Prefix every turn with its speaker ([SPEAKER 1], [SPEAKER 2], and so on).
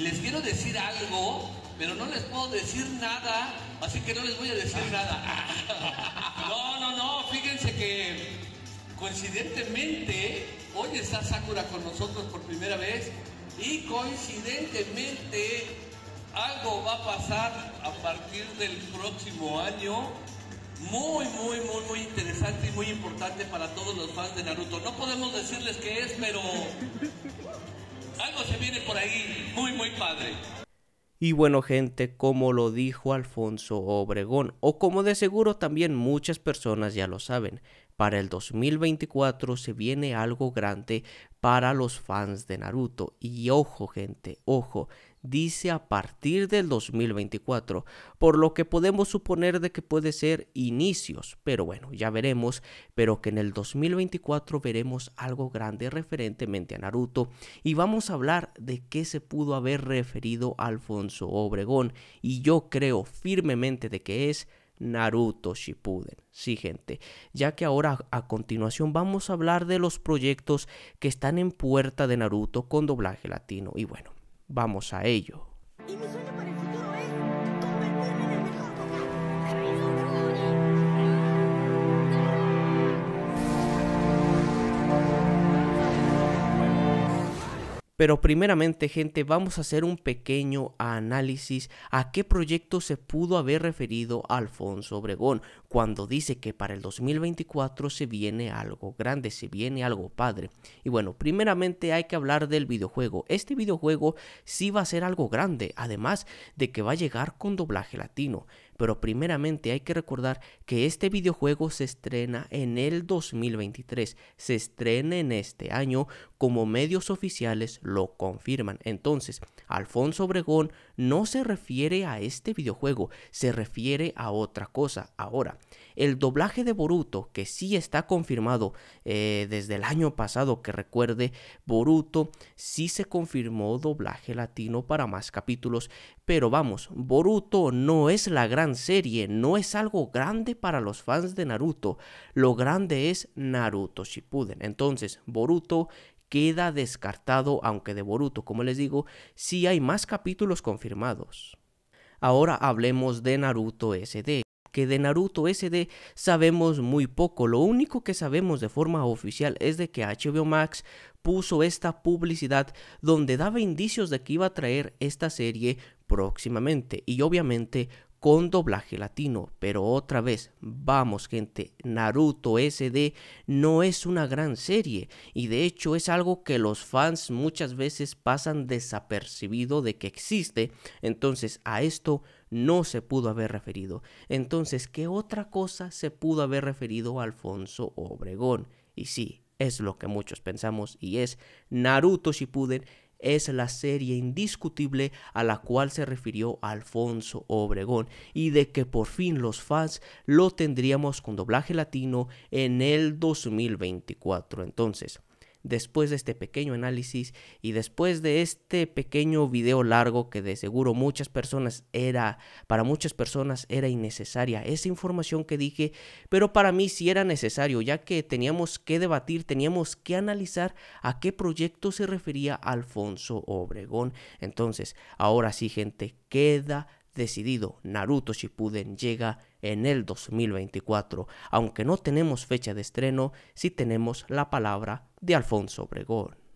[SPEAKER 1] les quiero decir algo, pero no les puedo decir nada, así que no les voy a decir ah. nada. No, no, no, fíjense que coincidentemente hoy está Sakura con nosotros por primera vez y coincidentemente algo va a pasar a partir del próximo año muy, muy, muy, muy interesante y muy importante para todos los fans de Naruto. No podemos decirles qué es, pero muy, muy padre.
[SPEAKER 2] Y bueno gente, como lo dijo Alfonso Obregón, o como de seguro también muchas personas ya lo saben, para el 2024 se viene algo grande para los fans de Naruto. Y ojo gente, ojo, dice a partir del 2024, por lo que podemos suponer de que puede ser inicios, pero bueno, ya veremos, pero que en el 2024 veremos algo grande referentemente a Naruto y vamos a hablar de qué se pudo haber referido Alfonso Obregón y yo creo firmemente de que es Naruto Shippuden. Sí, gente, ya que ahora a continuación vamos a hablar de los proyectos que están en puerta de Naruto con doblaje latino. Y bueno, Vamos a ello. Pero primeramente, gente, vamos a hacer un pequeño análisis a qué proyecto se pudo haber referido Alfonso Obregón cuando dice que para el 2024 se viene algo grande, se viene algo padre. Y bueno, primeramente hay que hablar del videojuego. Este videojuego sí va a ser algo grande, además de que va a llegar con doblaje latino pero primeramente hay que recordar que este videojuego se estrena en el 2023, se estrena en este año como medios oficiales lo confirman. Entonces, Alfonso Obregón no se refiere a este videojuego, se refiere a otra cosa. Ahora, el doblaje de Boruto, que sí está confirmado eh, desde el año pasado, que recuerde, Boruto sí se confirmó doblaje latino para más capítulos, pero vamos, Boruto no es la gran serie, no es algo grande para los fans de Naruto, lo grande es Naruto Shippuden. Entonces, Boruto queda descartado, aunque de Boruto, como les digo, sí hay más capítulos confirmados. Ahora hablemos de Naruto SD que de Naruto SD sabemos muy poco. Lo único que sabemos de forma oficial es de que HBO Max puso esta publicidad donde daba indicios de que iba a traer esta serie próximamente y obviamente con doblaje latino. Pero otra vez, vamos gente, Naruto SD no es una gran serie y de hecho es algo que los fans muchas veces pasan desapercibido de que existe. Entonces a esto no se pudo haber referido. Entonces, ¿qué otra cosa se pudo haber referido a Alfonso Obregón? Y sí, es lo que muchos pensamos y es Naruto Shippuden es la serie indiscutible a la cual se refirió Alfonso Obregón y de que por fin los fans lo tendríamos con doblaje latino en el 2024. Entonces, después de este pequeño análisis y después de este pequeño video largo que de seguro muchas personas era, para muchas personas era innecesaria esa información que dije, pero para mí sí era necesario, ya que teníamos que debatir, teníamos que analizar a qué proyecto se refería Alfonso Obregón. Entonces, ahora sí, gente, queda decidido, Naruto Shippuden llega en el 2024. Aunque no tenemos fecha de estreno, sí tenemos la palabra de Alfonso Obregón.